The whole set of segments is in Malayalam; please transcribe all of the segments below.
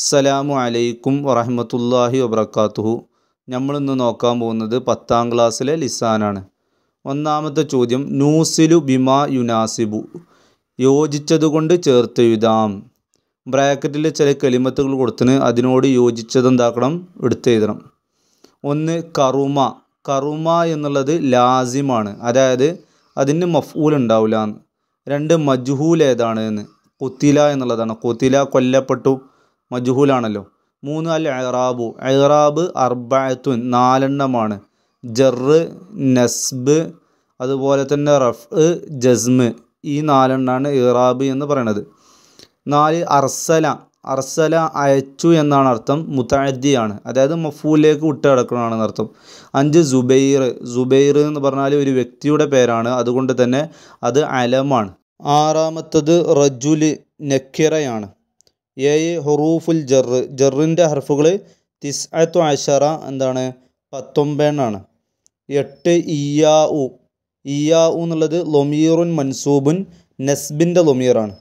അസ്സലാമു അലൈക്കും വറഹമത്തല്ലാഹി വബർക്കാത്തുഹു നമ്മളിന്ന് നോക്കാൻ പോകുന്നത് പത്താം ക്ലാസ്സിലെ ലിസാനാണ് ഒന്നാമത്തെ ചോദ്യം നൂസിലു ബിമാ യുനാസിബു യോജിച്ചതുകൊണ്ട് ചേർത്തെഴുതാം ബ്രാക്കറ്റിൽ ചില കെളിമത്തുകൾ കൊടുത്തിന് അതിനോട് യോജിച്ചതെന്താക്കണം എടുത്തെഴുതണം ഒന്ന് കറുമ കറുമ എന്നുള്ളത് ലാസിമാണ് അതായത് അതിന് മഫൂൽ ഉണ്ടാവില്ല എന്ന് രണ്ട് മജ്ഹൂൽ ഏതാണ് എന്ന് കുത്തില എന്നുള്ളതാണ് കുത്തില കൊല്ലപ്പെട്ടു മജുഹൂലാണല്ലോ മൂന്ന് അൽ ഇറാബു ഇറാബ് അർബത്തുൻ നാലെണ്ണമാണ് ജറ് നസ്ബ് അതുപോലെ തന്നെ റഫ് ജസ്മ് ഈ നാലെണ്ണാണ് ഇറാബ് എന്ന് പറയണത് നാല് അർസല അർസല അയച്ചു എന്നാണ് അർത്ഥം മുത്തഅദ്ദിയാണ് അതായത് മഫൂലിലേക്ക് വിട്ടുകിടക്കണമെന്ന് അർത്ഥം അഞ്ച് സുബൈർ സുബൈർ എന്ന് പറഞ്ഞാൽ ഒരു വ്യക്തിയുടെ പേരാണ് അതുകൊണ്ട് തന്നെ അത് അലമാണ് ആറാമത്തത് റജുല് നക്കിറയാണ് ഏഴ് ഹുറൂഫുൽ ജറ് ജർറിൻ്റെ ഹർഫുകൾ അത്തു അഷറ എന്താണ് പത്തൊമ്പതെണ്ണാണ് എട്ട് ഇയാ ഉ ഇയാ ഉ എന്നുള്ളത് ലൊമീറുൻ മൻസൂബുൻ നസ്ബിൻ്റെ ലൊമീറാണ്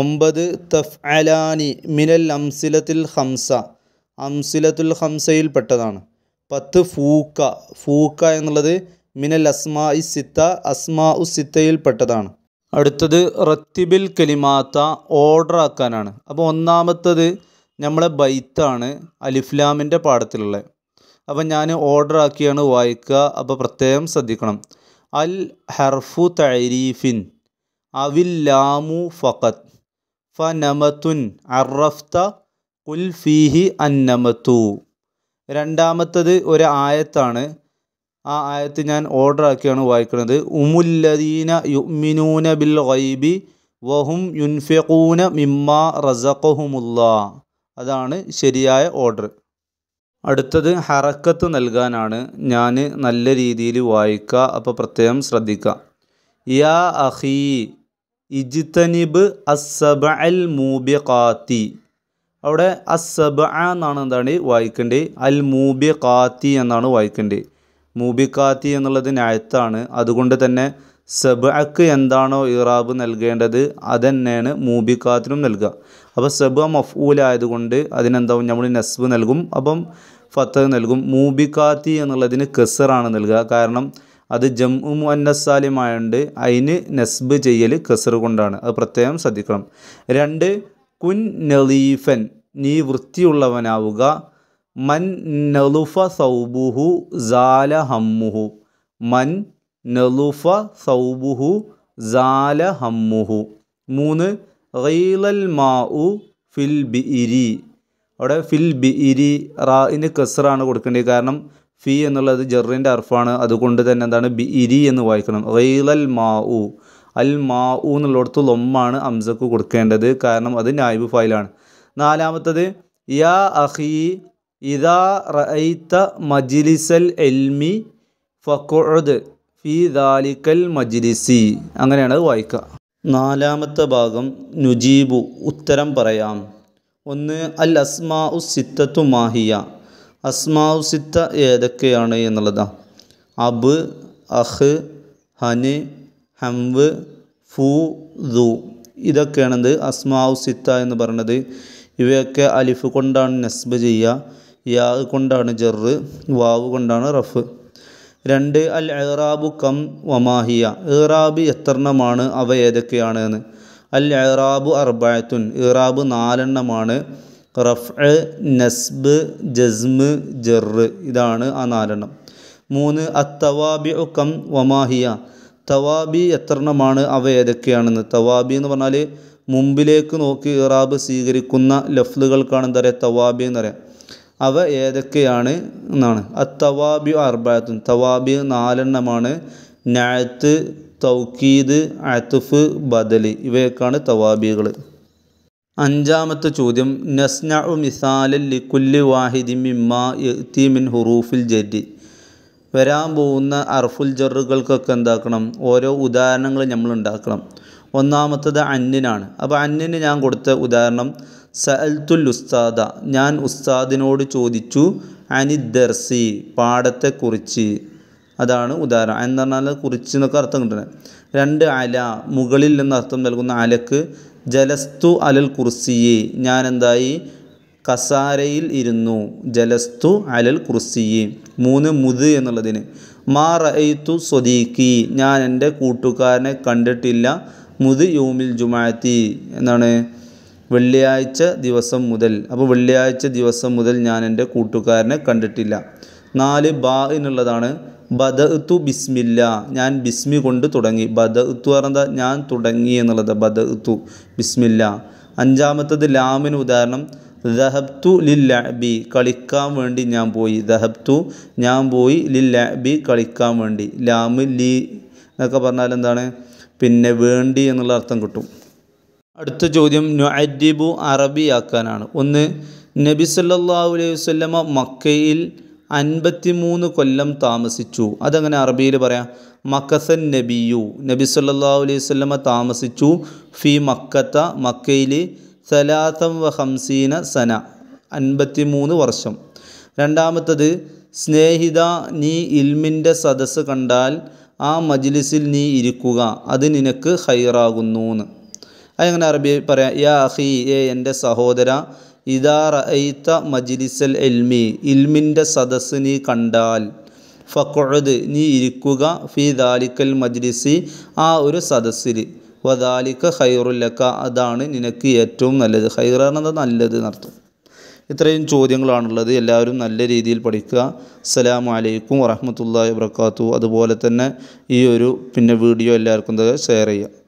ഒമ്പത് തഫ് അലാനി മിനൽ അംസിലത്തിൽ ഹംസ അംസിലത്തുൽ ഹംസയിൽ പെട്ടതാണ് പത്ത് ഫൂക്ക ഫൂക്ക എന്നുള്ളത് മിനൽ അസ്മാ ഇ സിത്ത അസ്മാ ഉ സിത്തയിൽ പെട്ടതാണ് അടുത്തത് റത്തിബിൽ കലിമാത്ത ഓർഡർ ആക്കാനാണ് അപ്പോൾ ഒന്നാമത്തത് നമ്മളെ ബൈത്താണ് അലിഫ്ലാമിൻ്റെ പാഠത്തിലുള്ളത് അപ്പം ഞാൻ ഓർഡർ ആക്കിയാണ് വായിക്കുക അപ്പോൾ പ്രത്യേകം ശ്രദ്ധിക്കണം അൽ ഹർഫു തൈരീഫിൻ അവിൽ ലാമു ഫഖത് ഫ നമത്തുൻ അറഫ്ത കുൽ ഫീഹി അന്നമത്തു രണ്ടാമത്തത് ഒരു ആയത്താണ് ആ ആയത്ത് ഞാൻ ഓർഡർ ആക്കിയാണ് വായിക്കുന്നത് ഉമുല്ലദീന യുമിനൂന ബിൽ ഗൈബി വഹും യുൻഫിഖൂന മിമ്മ റസഖഹുമുല്ല അതാണ് ശരിയായ ഓർഡർ അടുത്തത് ഹറക്കത്ത് നൽകാനാണ് ഞാൻ നല്ല രീതിയിൽ വായിക്കുക അപ്പോൾ പ്രത്യേകം ശ്രദ്ധിക്കുക യാ അഹി ഇജ്തനിബ് അസബ അൽ കാത്തി അവിടെ അസബ എന്നാണ് എന്താണ് വായിക്കേണ്ടത് അൽ കാത്തി എന്നാണ് വായിക്കേണ്ടത് മൂബിക്കാത്തി എന്നുള്ളത് ഞായത്താണ് അതുകൊണ്ട് തന്നെ സബഅക്ക് എന്താണോ ഇറാബ് നൽകേണ്ടത് അതന്നെയാണ് മൂബിക്കാത്തിനും നൽകുക അപ്പോൾ സബ മഫൂലായതുകൊണ്ട് അതിനെന്താവും നമ്മൾ നസ്ബ് നൽകും അപ്പം ഫത്ത് നൽകും മൂബിക്കാത്തി എന്നുള്ളതിന് കെസറാണ് നൽകുക കാരണം അത് ജം മുന്നസാലിമായുണ്ട് അതിന് നസ്ബ് ചെയ്യൽ കെസർ കൊണ്ടാണ് അത് പ്രത്യേകം ശ്രദ്ധിക്കണം രണ്ട് കുൻ നലീഫൻ നീ വൃത്തിയുള്ളവനാവുക മൻ നലുഫ സൗബുഹു ജാല ഹമ്മുഹു മൻ നലുഫ സൗബുഹു ജാല ഹമ്മുഹു മൂന്ന് റീലൽ മാഉ ഫിൽ ബി ഇരി അവിടെ ഫിൽ ബി ഇരി റാഇന് കസറാണ് കൊടുക്കേണ്ടത് കാരണം ഫി എന്നുള്ളത് ജെറിൻ്റെ അർഫാണ് അതുകൊണ്ട് തന്നെ എന്താണ് ബി ഇരി എന്ന് വായിക്കണം മാ മാഉ അൽ മാഉ എന്നുള്ളിടത്ത് ലൊമ്മാണ് അംസക്ക് കൊടുക്കേണ്ടത് കാരണം അത് നായ്ബ് ഫയലാണ് നാലാമത്തത് യാ അഹി ഇദാ റഅയ്ത മജ്ലിസൽ എൽമി ഫക്കുഅദ് ഫീ ദാലിക്കൽ മജ്ലിസി അങ്ങനെയാണ് അത് വായിക്കുക നാലാമത്തെ ഭാഗം നുജീബു ഉത്തരം പറയാം ഒന്ന് അൽ അസ്മാ സിത്തത്തു മാഹിയ അസ്മാ സിത്ത ഏതൊക്കെയാണ് എന്നുള്ളതാണ് അബ് അഹ് ഹന് ഹംവ് ഫു ദു ഇതൊക്കെയാണെന്ത് അസ്മാ സിത്ത എന്ന് പറയുന്നത് ഇവയൊക്കെ അലിഫ് കൊണ്ടാണ് നസ്ബ് ചെയ്യുക യാ കൊണ്ടാണ് ജർറ് വാവ് കൊണ്ടാണ് റഫ് രണ്ട് അൽ എറാബു കം വമാഹിയ ഇറാബ് എത്രണമാണ് അവ ഏതൊക്കെയാണ് എന്ന് അൽ എറാബു അർബായത്തുൻ ഇറാബ് നാലെണ്ണമാണ് റഫ് നസ്ബ് ജസ്മ് ജറ് ഇതാണ് ആ നാലെണ്ണം മൂന്ന് അത്തവാബി കം വമാഹിയ തവാബി എത്രണമാണ് അവ ഏതൊക്കെയാണെന്ന് തവാബി എന്ന് പറഞ്ഞാൽ മുമ്പിലേക്ക് നോക്കി ഇറാബ് സ്വീകരിക്കുന്ന ലഫ്ലുകൾക്കാണ് എന്താ പറയുക തവാബി എന്ന് പറയാം അവ ഏതൊക്കെയാണ് എന്നാണ് അത്തവാബി അർബാത്തുൻ തവാബി നാലെണ്ണമാണ് നാഴത്ത് തൗക്കീദ് അത്തുഫ് ബദൽ ഇവയൊക്കെയാണ് തവാബികൾ അഞ്ചാമത്തെ ചോദ്യം നസ്നഉ മിസാലൽ ലിക്കുല് വാഹിദി മിമ്മ തീമിൻ ഹുറൂഫിൽ ജരി വരാൻ പോകുന്ന അർഫുൽ ജറുകൾക്കൊക്കെ എന്താക്കണം ഓരോ ഉദാഹരണങ്ങൾ നമ്മൾ ഉണ്ടാക്കണം ഒന്നാമത്തത് അന്നിനാണ് അപ്പോൾ അന്നിന് ഞാൻ കൊടുത്ത ഉദാഹരണം സഅൽത്തുൽ ഉസ്താദ ഞാൻ ഉസ്താദിനോട് ചോദിച്ചു അനിദർസി കുറിച്ച് അതാണ് ഉദാഹരണം എന്ന് പറഞ്ഞാൽ കുറിച്ച് എന്നൊക്കെ അർത്ഥം കിട്ടുന്നത് രണ്ട് അല മുകളിൽ എന്ന അർത്ഥം നൽകുന്ന അലക്ക് ജലസ്തു അലൽ കുർസിയെ ഞാൻ എന്തായി കസാരയിൽ ഇരുന്നു ജലസ്തു അലൽ കുർസിയെ മൂന്ന് മുത് എന്നുള്ളതിന് മാ റഅയ്തു സ്വദീഖി ഞാൻ എൻ്റെ കൂട്ടുകാരനെ കണ്ടിട്ടില്ല മുത് യൗമിൽ ജുമാഅത്തി എന്നാണ് വെള്ളിയാഴ്ച ദിവസം മുതൽ അപ്പോൾ വെള്ളിയാഴ്ച ദിവസം മുതൽ ഞാൻ എൻ്റെ കൂട്ടുകാരനെ കണ്ടിട്ടില്ല നാല് ബാ എന്നുള്ളതാണ് ഉത്തു ബിസ്മില്ല ഞാൻ ബിസ്മി കൊണ്ട് തുടങ്ങി ഉത്തു പറഞ്ഞാൽ ഞാൻ തുടങ്ങി എന്നുള്ളത് ഉത്തു ബിസ്മില്ല അഞ്ചാമത്തത് ലാമിന് ഉദാഹരണം ദഹബ്തു ലില്ലബി കളിക്കാൻ വേണ്ടി ഞാൻ പോയി ദഹബ്തു ഞാൻ പോയി ലില്ലബി കളിക്കാൻ വേണ്ടി ലാമ് ലി എന്നൊക്കെ പറഞ്ഞാൽ എന്താണ് പിന്നെ വേണ്ടി എന്നുള്ള അർത്ഥം കിട്ടും അടുത്ത ചോദ്യം നുഅദ്ദിബു അറബിയാക്കാനാണ് ഒന്ന് നബി സല്ലല്ലാഹു അലൈഹി വസല്ലമ മക്കയിൽ മൂന്ന് കൊല്ലം താമസിച്ചു അതങ്ങനെ അറബിയിൽ പറയാം മക്കസൻ നബിയു നബി സല്ലല്ലാഹു അലൈഹി വസല്ലമ താമസിച്ചു ഫി മക്കത്ത മക്കയിൽ സലാസം വ ഹംസീന സന മൂന്ന് വർഷം രണ്ടാമത്തത് സ്നേഹിത നീ ഇൽമിൻ്റെ സദസ്സ് കണ്ടാൽ ആ മജ്ലിസിൽ നീ ഇരിക്കുക അത് നിനക്ക് ഹൈറാകുന്നു എന്ന് അതെങ്ങനെ അറബി പറയാം യാ അഹി ഏ എൻ്റെ സഹോദര ഇതാ റഅയ്ത്ത മജ്ലിസൽ എൽമി ഇൽമിൻ്റെ സദസ്സ് നീ കണ്ടാൽ ഫക്കുഴത് നീ ഇരിക്കുക ഫി ദാലിക്കൽ മജ്ലിസി ആ ഒരു സദസ്സിൽ വദാലിക്ക ഹൈറുല്ലക്ക അതാണ് നിനക്ക് ഏറ്റവും നല്ലത് ഹൈറാണെന്നത് നല്ലത് നടത്തും ഇത്രയും ചോദ്യങ്ങളാണുള്ളത് എല്ലാവരും നല്ല രീതിയിൽ പഠിക്കുക അസ്സലാമു അലൈക്കും വറഹമത്തല്ലാ വബർക്കാത്തു അതുപോലെ തന്നെ ഈ ഒരു പിന്നെ വീഡിയോ എല്ലാവർക്കും ഷെയർ ചെയ്യുക